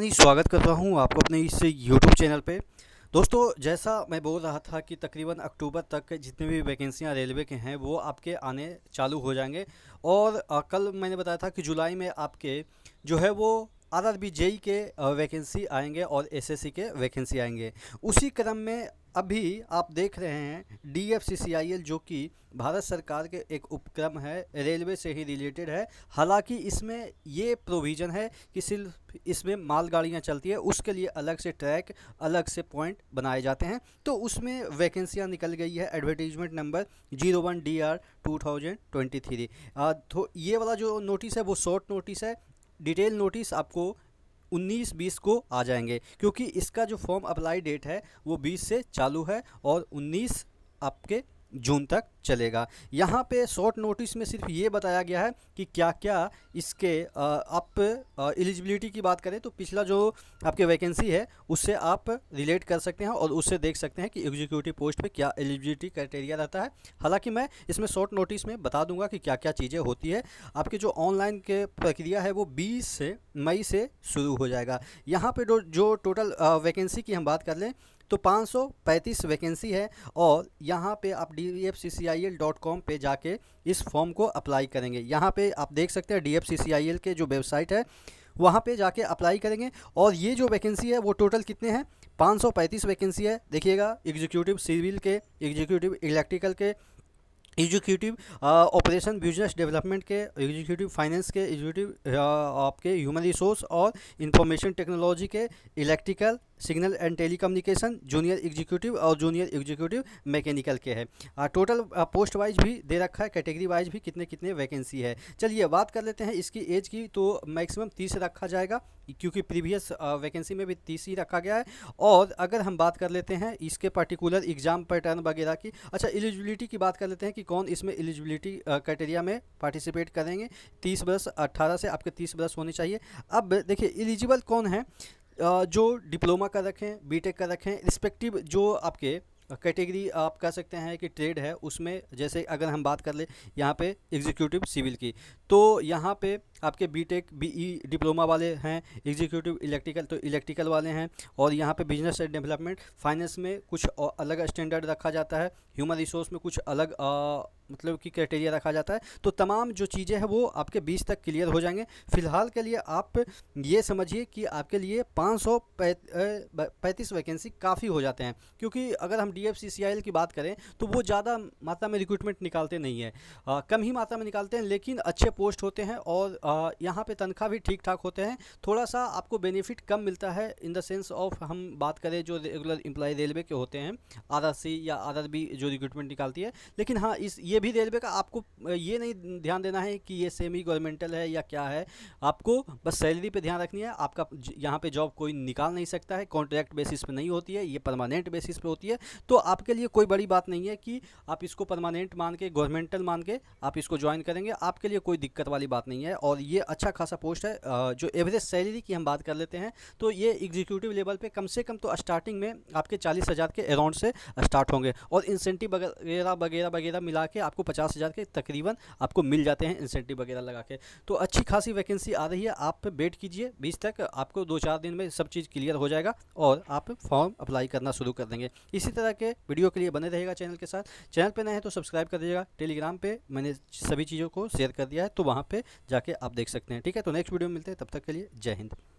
स्वागत कर रहा हूँ आपको अपने इस यूट्यूब चैनल पे दोस्तों जैसा मैं बोल रहा था कि तकरीबन अक्टूबर तक जितने भी वैकेंसियाँ रेलवे के हैं वो आपके आने चालू हो जाएंगे और कल मैंने बताया था कि जुलाई में आपके जो है वो आर आर बी जेई के वैकेंसी आएंगे और एसएससी के वैकेंसी आएंगे उसी क्रम में अभी आप देख रहे हैं D F C C I L जो कि भारत सरकार के एक उपक्रम है रेलवे से ही रिलेटेड है हालांकि इसमें ये प्रोविज़न है कि सिर्फ इसमें मालगाड़ियाँ चलती है उसके लिए अलग से ट्रैक अलग से पॉइंट बनाए जाते हैं तो उसमें वैकेंसियाँ निकल गई है advertisement number zero one D R two thousand twenty three तो ये वाला जो नोटिस है वो शॉर्ट नोटिस है डिटेल नोटिस आपको 19 बीस को आ जाएंगे क्योंकि इसका जो फॉर्म अप्लाई डेट है वो 20 से चालू है और 19 आपके जून तक चलेगा यहाँ पे शॉर्ट नोटिस में सिर्फ ये बताया गया है कि क्या क्या इसके आप एलिजिबिलिटी की बात करें तो पिछला जो आपके वैकेंसी है उससे आप रिलेट कर सकते हैं और उससे देख सकते हैं कि एग्जीक्यूटिव पोस्ट पे क्या एलिजिबिलिटी क्राइटेरिया रहता है हालांकि मैं इसमें शॉर्ट नोटिस में बता दूंगा कि क्या क्या चीज़ें होती है आपके जो ऑनलाइन के प्रक्रिया है वो बीस मई से शुरू हो जाएगा यहाँ पर जो टोटल वैकेंसी की हम बात कर लें तो 535 वैकेंसी है और यहाँ पे आप dfccal.com पे जाके इस फॉर्म को अप्लाई करेंगे यहाँ पे आप देख सकते हैं dfccal के जो वेबसाइट है वहाँ पे जाके अप्लाई करेंगे और ये जो वैकेंसी है वो टोटल कितने हैं 535 वैकेंसी है देखिएगा एग्जीक्यूटिव सिविल के एग्जीक्यूटिव इलेक्ट्रिकल के एग्जीक्यूटिव ऑपरेशन बिजनेस डेवलपमेंट के एग्जीक्यूटिव फाइनेंस के एग्जीक्यूटिव आपके ह्यूमन रिसोर्स और इंफॉर्मेशन टेक्नोलॉजी के electrical signal and telecommunication junior executive और जूनियर एग्जीक्यूटिव मैकेनिकल के है टोटल पोस्ट वाइज भी दे रखा है कैटेगरी वाइज भी कितने कितने वैकेंसी है चलिए बात कर लेते हैं इसकी एज की तो मैक्सिमम तीस रखा जाएगा क्योंकि प्रीवियस वैकेंसी में भी तीस ही रखा गया है और अगर हम बात कर लेते हैं इसके पर्टिकुलर एग्ज़ाम पैटर्न वगैरह की अच्छा एलिजिबिलिटी की बात कर लेते हैं कि कौन इसमें एलिजिबिलिटी क्राइटेरिया में पार्टिसिपेट करेंगे तीस बरस अट्ठारह से आपके तीस बरस होने चाहिए अब देखिए एलिजिबल कौन है जो डिप्लोमा का रखें टेक का रखें रिस्पेक्टिव जो आपके कैटेगरी आप कह सकते हैं कि ट्रेड है उसमें जैसे अगर हम बात कर ले यहाँ पे एग्जीक्यूटिव सिविल की तो यहाँ पे आपके B tech B E diploma वाले हैं एग्जीक्यूटिव इलेक्ट्रिकल तो इलेक्ट्रिकल वाले हैं और यहाँ पे बिजनेस एंड डेवलपमेंट फाइनेंस में कुछ अलग स्टैंडर्ड रखा जाता है ह्यूमन रिसोर्स में कुछ अलग आ, मतलब कि क्राइटेरिया रखा जाता है तो तमाम जो चीज़ें हैं वो आपके बीस तक क्लियर हो जाएंगे फिलहाल के लिए आप ये समझिए कि आपके लिए पाँच सौ पैंतीस वैकेंसी काफ़ी हो जाते हैं क्योंकि अगर हम D F C C I L की बात करें तो वो ज़्यादा मात्रा में रिक्रूटमेंट निकालते नहीं है आ, कम ही मात्रा में निकालते हैं लेकिन अच्छे पोस्ट होते हैं और यहाँ पे तनख्वाह भी ठीक ठाक होते हैं थोड़ा सा आपको बेनिफिट कम मिलता है इन द सेंस ऑफ हम बात करें जो रेगुलर एम्प्लॉय रेलवे के होते हैं आर या आर जो रिक्रूटमेंट निकालती है लेकिन हाँ इस ये भी रेलवे का आपको ये नहीं ध्यान देना है कि ये सेमी गवर्नमेंटल है या क्या है आपको बस सैलरी पर ध्यान रखनी है आपका यहाँ पर जॉब कोई निकाल नहीं सकता है कॉन्ट्रैक्ट बेसिस पर नहीं होती है ये परमानेंट बेसिस पर होती है तो आपके लिए कोई बड़ी बात नहीं है कि आप इसको परमानेंट मान के गवर्नमेंटल मान के आप इसको ज्वाइन करेंगे आपके लिए कोई दिक्कत वाली बात नहीं है और और ये अच्छा खासा पोस्ट है जो एवरेज सैलरी की हम बात कर लेते हैं तो ये एग्जीक्यूटिव लेवल पे कम से कम तो स्टार्टिंग में आपके चालीस हज़ार के अराउंड से स्टार्ट होंगे और इंसेंटिव वगैरह वगैरह वगैरह मिला के आपको पचास हज़ार के तकरीबन आपको मिल जाते हैं इंसेंटिव वगैरह लगा के तो अच्छी खासी वैकेंसी आ रही है आप वेट कीजिए बीस तक आपको दो चार दिन में सब चीज़ क्लियर हो जाएगा और आप फॉर्म अप्लाई करना शुरू कर देंगे इसी तरह के वीडियो के लिए बने रहेगा चैनल के साथ चैनल पर नए हैं तो सब्सक्राइब कर दीजिएगा टेलीग्राम पर मैंने सभी चीज़ों को शेयर कर दिया है तो वहाँ पर जाके आप आप देख सकते हैं ठीक है तो नेक्स्ट वीडियो में मिलते हैं तब तक के लिए जय हिंद